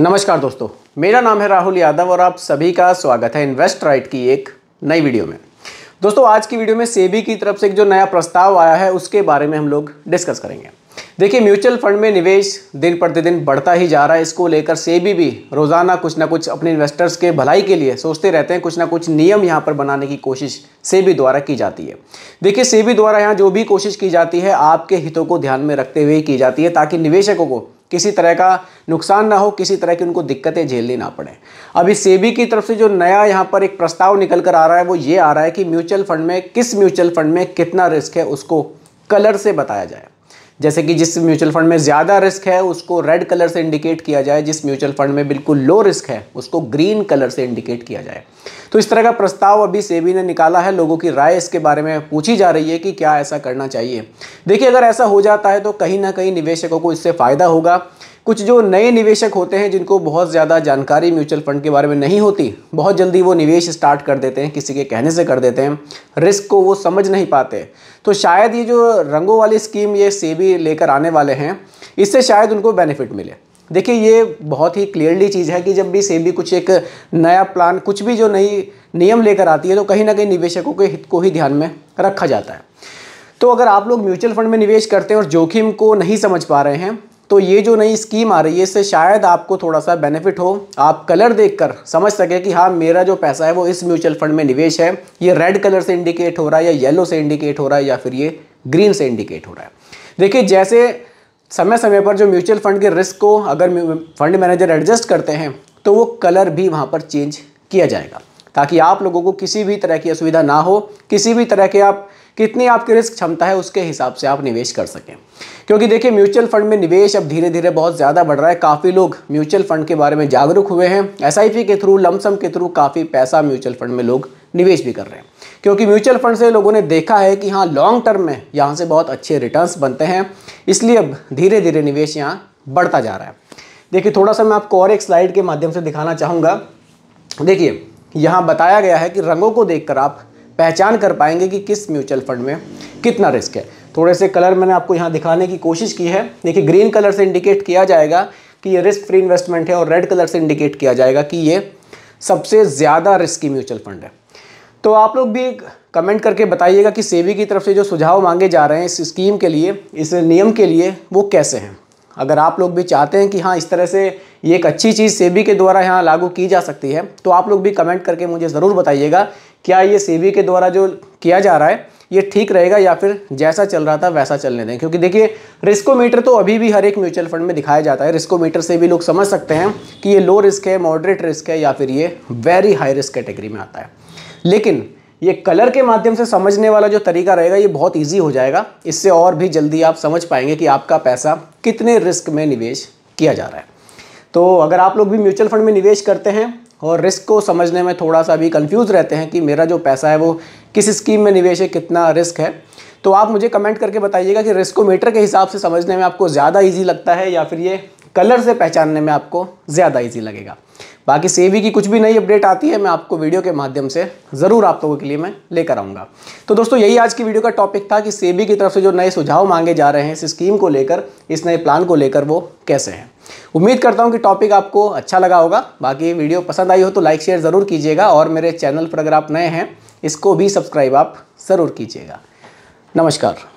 नमस्कार दोस्तों मेरा नाम है राहुल यादव और आप सभी का स्वागत है इन्वेस्ट राइट की एक नई वीडियो में दोस्तों आज की वीडियो में सेबी की तरफ से जो नया प्रस्ताव आया है उसके बारे में हम लोग डिस्कस करेंगे देखिए म्यूचुअल फंड में निवेश दिन प्रतिदिन बढ़ता ही जा रहा है इसको लेकर सेबी भी रोज़ाना कुछ ना कुछ अपने इन्वेस्टर्स के भलाई के लिए सोचते रहते हैं कुछ ना कुछ नियम यहाँ पर बनाने की कोशिश सेबी द्वारा की जाती है देखिए सेबी द्वारा यहाँ जो भी कोशिश की जाती है आपके हितों को ध्यान में रखते हुए की जाती है ताकि निवेशकों को किसी तरह का नुकसान ना हो किसी तरह की उनको दिक्कतें झेलनी ना पड़े अभी सेबी की तरफ से जो नया यहाँ पर एक प्रस्ताव निकल कर आ रहा है वो ये आ रहा है कि म्यूचुअल फंड में किस म्यूचुअल फंड में कितना रिस्क है उसको कलर से बताया जाए जैसे कि जिस म्यूचुअल फंड में ज़्यादा रिस्क है उसको रेड कलर से इंडिकेट किया जाए जिस म्यूचुअल फंड में बिल्कुल लो रिस्क है उसको ग्रीन कलर से इंडिकेट किया जाए तो इस तरह का प्रस्ताव अभी सेबी ने निकाला है लोगों की राय इसके बारे में पूछी जा रही है कि क्या ऐसा करना चाहिए देखिए अगर ऐसा हो जाता है तो कहीं ना कहीं निवेशकों को इससे फ़ायदा होगा कुछ जो नए निवेशक होते हैं जिनको बहुत ज़्यादा जानकारी म्यूचुअल फंड के बारे में नहीं होती बहुत जल्दी वो निवेश स्टार्ट कर देते हैं किसी के कहने से कर देते हैं रिस्क को वो समझ नहीं पाते तो शायद ये जो रंगों वाली स्कीम ये सेबी लेकर आने वाले हैं इससे शायद उनको बेनिफिट मिले देखिए ये बहुत ही क्लियरली चीज़ है कि जब भी सेबी कुछ एक नया प्लान कुछ भी जो नई नियम लेकर आती है तो कहीं ना कहीं निवेशकों के हित को ही ध्यान में रखा जाता है तो अगर आप लोग म्यूचुअल फंड में निवेश करते हैं और जोखिम को नहीं समझ पा रहे हैं तो ये जो नई स्कीम आ रही है इससे शायद आपको थोड़ा सा बेनिफिट हो आप कलर देखकर समझ सके कि हाँ मेरा जो पैसा है वो इस म्यूचुअल फंड में निवेश है ये रेड कलर से इंडिकेट हो रहा है या येलो से इंडिकेट हो रहा है या फिर ये ग्रीन से इंडिकेट हो रहा है देखिए जैसे समय समय पर जो म्यूचुअल फंड के रिस्क को अगर फंड मैनेजर एडजस्ट करते हैं तो वो कलर भी वहाँ पर चेंज किया जाएगा ताकि आप लोगों को किसी भी तरह की असुविधा ना हो किसी भी तरह के आप कितनी आपकी रिस्क क्षमता है उसके हिसाब से आप निवेश कर सकें क्योंकि देखिए म्यूचुअल फंड में निवेश अब धीरे धीरे बहुत ज़्यादा बढ़ रहा है काफ़ी लोग म्यूचुअल फंड के बारे में जागरूक हुए हैं एस के थ्रू लमसम के थ्रू काफ़ी पैसा म्यूचुअल फंड में लोग निवेश भी कर रहे हैं क्योंकि म्यूचुअल फंड से लोगों ने देखा है कि हाँ लॉन्ग टर्म में यहाँ से बहुत अच्छे रिटर्न्स बनते हैं इसलिए अब धीरे धीरे निवेश यहाँ बढ़ता जा रहा है देखिए थोड़ा सा मैं आपको और एक स्लाइड के माध्यम से दिखाना चाहूँगा देखिए यहाँ बताया गया है कि रंगों को देखकर आप पहचान कर पाएंगे कि किस म्यूचुअल फंड में कितना रिस्क है थोड़े से कलर मैंने आपको यहाँ दिखाने की कोशिश की है देखिए ग्रीन कलर से इंडिकेट किया जाएगा कि ये रिस्क फ्री इन्वेस्टमेंट है और रेड कलर से इंडिकेट किया जाएगा कि ये सबसे ज़्यादा रिस्की म्यूचुअल फंड है तो आप लोग भी कमेंट करके बताइएगा कि सेवी की तरफ से जो सुझाव मांगे जा रहे हैं इस स्कीम के लिए इस नियम के लिए वो कैसे हैं अगर आप लोग भी चाहते हैं कि हाँ इस तरह से ये एक अच्छी चीज़ सेबी के द्वारा यहाँ लागू की जा सकती है तो आप लोग भी कमेंट करके मुझे ज़रूर बताइएगा क्या ये सेबी के द्वारा जो किया जा रहा है ये ठीक रहेगा या फिर जैसा चल रहा था वैसा चलने दें क्योंकि देखिए रिस्कोमीटर तो अभी भी हर एक म्यूचुअल फंड में दिखाया जाता है रिस्कोमीटर से भी लोग समझ सकते हैं कि ये लो रिस्क है मॉडरेट रिस्क है या फिर ये वेरी हाई रिस्क कैटेगरी में आता है लेकिन ये कलर के माध्यम से समझने वाला जो तरीका रहेगा ये बहुत ईजी हो जाएगा इससे और भी जल्दी आप समझ पाएंगे कि आपका पैसा कितने रिस्क में निवेश किया जा रहा है तो अगर आप लोग भी म्यूचुअल फंड में निवेश करते हैं और रिस्क को समझने में थोड़ा सा भी कंफ्यूज रहते हैं कि मेरा जो पैसा है वो किस स्कीम में निवेश है कितना रिस्क है तो आप मुझे कमेंट करके बताइएगा कि रिस्कोमीटर के हिसाब से समझने में आपको ज़्यादा ईजी लगता है या फिर ये कलर से पहचानने में आपको ज़्यादा ईजी लगेगा बाकी सेवी की कुछ भी नई अपडेट आती है मैं आपको वीडियो के माध्यम से ज़रूर आप लोगों के लिए मैं लेकर आऊँगा तो दोस्तों यही आज की वीडियो का टॉपिक था कि सेवी की तरफ से जो नए सुझाव मांगे जा रहे हैं इस स्कीम को लेकर इस नए प्लान को लेकर वो कैसे हैं उम्मीद करता हूँ कि टॉपिक आपको अच्छा लगा होगा बाकी वीडियो पसंद आई हो तो लाइक शेयर ज़रूर कीजिएगा और मेरे चैनल पर अगर आप नए हैं इसको भी सब्सक्राइब आप ज़रूर कीजिएगा नमस्कार